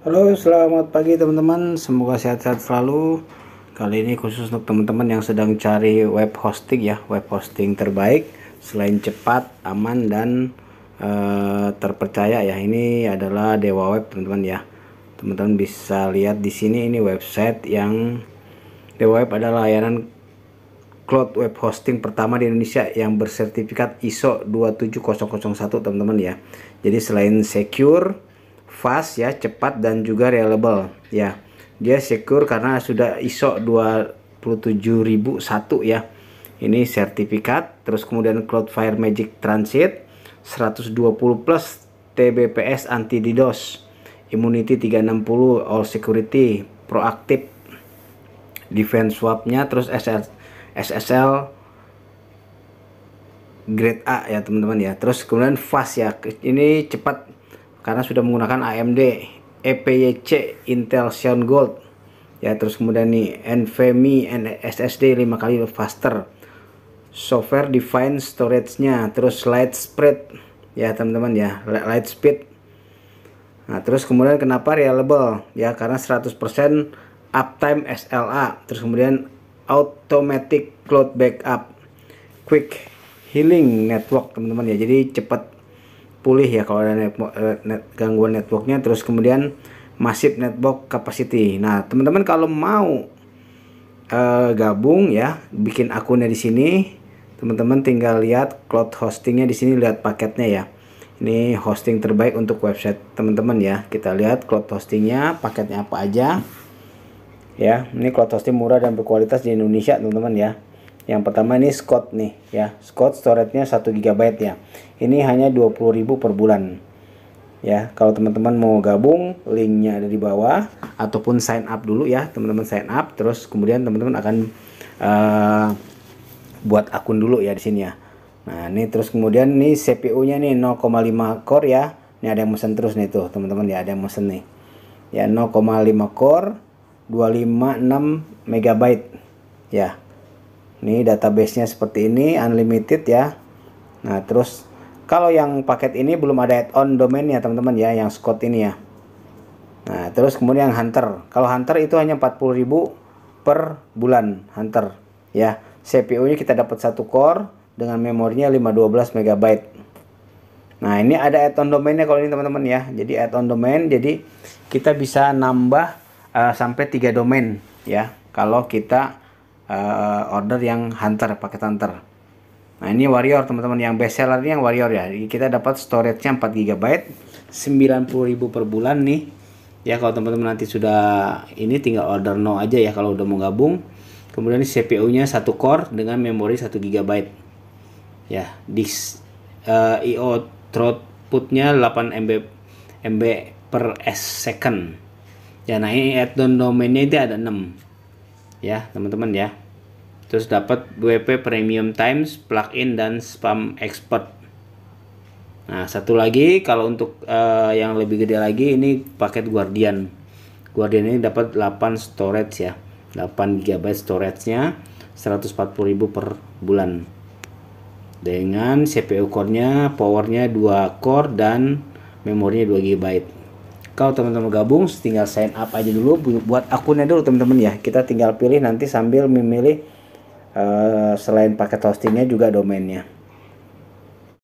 Halo, selamat pagi teman-teman. Semoga sehat-sehat selalu. Kali ini khusus untuk teman-teman yang sedang cari web hosting ya, web hosting terbaik selain cepat, aman dan uh, terpercaya ya. Ini adalah Dewa Web, teman-teman ya. Teman-teman bisa lihat di sini ini website yang Dewa Web adalah layanan cloud web hosting pertama di Indonesia yang bersertifikat ISO 27001 teman-teman ya. Jadi selain secure fast ya, cepat dan juga reliable ya. Dia secure karena sudah ISO 27001 ya. Ini sertifikat, terus kemudian Cloudflare Magic Transit 120 plus TBPS anti DDoS, Immunity 360 all security, proaktif defense swapnya terus SSL grade A ya teman-teman ya terus kemudian fast ya ini cepat karena sudah menggunakan AMD EPYC Intel Xeon Gold ya terus kemudian nih NVMe and SSD 5 kali faster software defined storage-nya terus light spread ya teman-teman ya light speed nah terus kemudian kenapa reliable ya karena 100% uptime SLA terus kemudian automatic cloud backup quick healing network teman-teman ya jadi cepat pulih ya kalau ada net, eh, net, gangguan networknya terus kemudian masif network capacity nah teman-teman kalau mau uh, gabung ya bikin akunnya di sini teman-teman tinggal lihat cloud hostingnya di sini lihat paketnya ya ini hosting terbaik untuk website teman-teman ya kita lihat cloud hostingnya paketnya apa aja ya ini cloud hosting murah dan berkualitas di Indonesia teman-teman ya yang pertama ini Scott nih ya. Scott storage-nya 1 GB ya. Ini hanya 20.000 per bulan. Ya, kalau teman-teman mau gabung, linknya ada di bawah ataupun sign up dulu ya, teman-teman sign up terus kemudian teman-teman akan uh, buat akun dulu ya di sini ya. Nah, ini terus kemudian nih CPU-nya nih 0,5 core ya. Ini ada yang mesen terus nih tuh, teman-teman ya, ada yang mesen nih. Ya 0,5 core 256 MB ya ini databasenya seperti ini, unlimited ya. Nah, terus kalau yang paket ini belum ada add-on domain ya teman-teman ya, yang Scott ini ya. Nah, terus kemudian yang Hunter. Kalau Hunter itu hanya 40.000 per bulan Hunter ya. CPU-nya kita dapat satu core dengan memorinya 512 MB. Nah, ini ada add-on domainnya kalau ini teman-teman ya. Jadi add-on domain jadi kita bisa nambah uh, sampai 3 domain ya. Kalau kita uh, order yang hunter pakai hunter nah ini warrior teman-teman yang best seller yang warrior ya kita dapat storage nya 4 GB 90.000 per bulan nih ya kalau teman-teman nanti sudah ini tinggal order no aja ya kalau udah mau gabung kemudian CPU nya satu core dengan memori 1 GB ya disk uh, eh, IO throughputnya 8 MB MB per S second ya nah ini add-on domainnya itu ada 6 ya teman-teman ya terus dapat WP Premium Times plugin dan spam expert nah satu lagi kalau untuk uh, yang lebih gede lagi ini paket Guardian Guardian ini dapat 8 storage ya 8 GB storage-nya 140.000 per bulan dengan CPU core-nya powernya 2 core dan memorinya 2 GB kalau teman-teman gabung tinggal sign up aja dulu buat akunnya dulu teman-teman ya kita tinggal pilih nanti sambil memilih uh, selain paket hostingnya juga domainnya